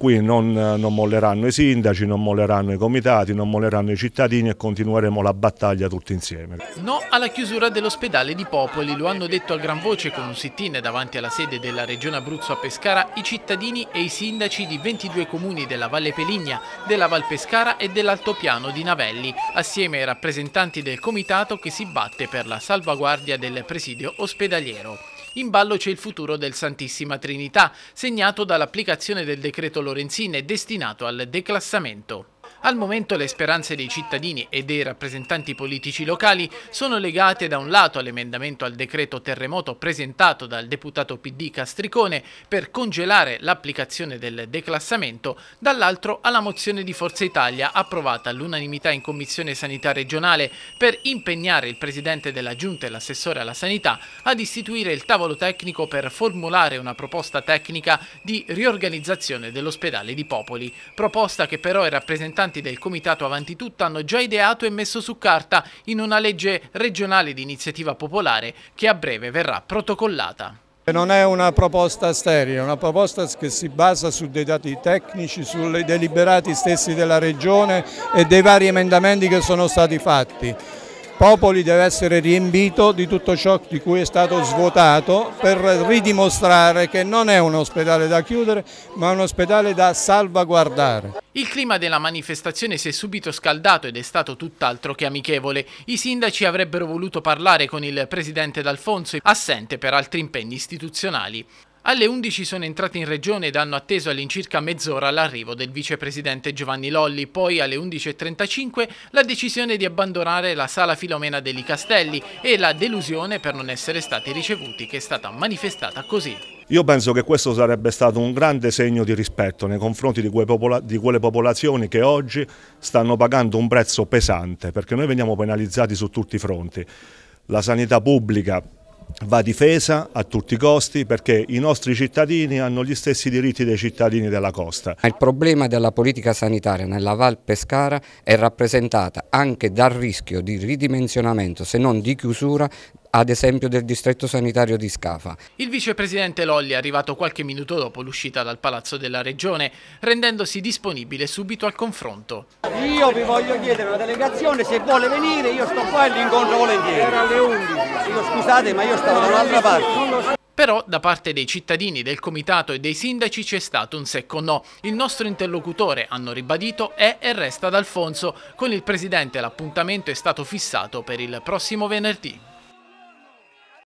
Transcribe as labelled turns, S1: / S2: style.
S1: qui non, non, molleranno i sindaci, non molleranno i comitati, non molleranno i cittadini e continueremo la battaglia tutti insieme.
S2: No alla chiusura dell'ospedale di Popoli, lo hanno detto a gran voce con un sit-in davanti alla sede della Regione Abruzzo a Pescara i cittadini e i sindaci di 22 comuni della Valle Peligna, della Val Pescara e dell'Altopiano di Navelli, assieme ai rappresentanti del comitato che si batte per la salvaguardia del presidio ospedaliero in ballo c'è il futuro del Santissima Trinità, segnato dall'applicazione del decreto Lorenzin e destinato al declassamento. Al momento le speranze dei cittadini e dei rappresentanti politici locali sono legate da un lato all'emendamento al decreto terremoto presentato dal deputato PD Castricone per congelare l'applicazione del declassamento, dall'altro alla mozione di Forza Italia approvata all'unanimità in Commissione Sanità regionale per impegnare il Presidente della Giunta e l'assessore alla sanità ad istituire il tavolo tecnico per formulare una proposta tecnica di riorganizzazione dell'ospedale di Popoli, proposta che però i rappresentanti rappresentanti del Comitato Avanti Tutta hanno già ideato e messo su carta in una legge regionale di iniziativa popolare che a breve verrà protocollata.
S3: Non è una proposta sterile, è una proposta che si basa su dei dati tecnici, sui deliberati stessi della Regione e dei vari emendamenti che sono stati fatti. Popoli deve essere riempito di tutto ciò di cui è stato svuotato per ridimostrare che non è un ospedale da chiudere ma un ospedale da salvaguardare.
S2: Il clima della manifestazione si è subito scaldato ed è stato tutt'altro che amichevole. I sindaci avrebbero voluto parlare con il presidente D'Alfonso, assente per altri impegni istituzionali. Alle 11 sono entrati in regione ed hanno atteso all'incirca mezz'ora l'arrivo del vicepresidente Giovanni Lolli, poi alle 11.35 la decisione di abbandonare la sala Filomena degli Castelli e la delusione per non essere stati ricevuti che è stata manifestata così.
S1: Io penso che questo sarebbe stato un grande segno di rispetto nei confronti di, di, quelle popolazioni che oggi stanno pagando un prezzo pesante, perché noi veniamo penalizzati su tutti i fronti. La sanità pubblica va difesa a tutti i costi perché i nostri cittadini hanno gli stessi diritti dei cittadini della costa. Il problema della politica sanitaria nella Val Pescara è rappresentata anche
S3: dal rischio di ridimensionamento se non di chiusura ad esempio del distretto sanitario di Scafa.
S2: Il vicepresidente Lolli è arrivato qualche minuto dopo l'uscita dal palazzo della regione, rendendosi disponibile subito al confronto.
S3: Io vi voglio chiedere una delegazione, se vuole venire io sto qua e l'incontro volentieri. Era alle 11. Io state, ma io stavo da un'altra
S2: parte. Però da parte dei cittadini, del comitato e dei sindaci c'è stato un secco no. Il nostro interlocutore, hanno ribadito, è e resta D'Alfonso. Con il presidente l'appuntamento è stato fissato per il prossimo venerdì.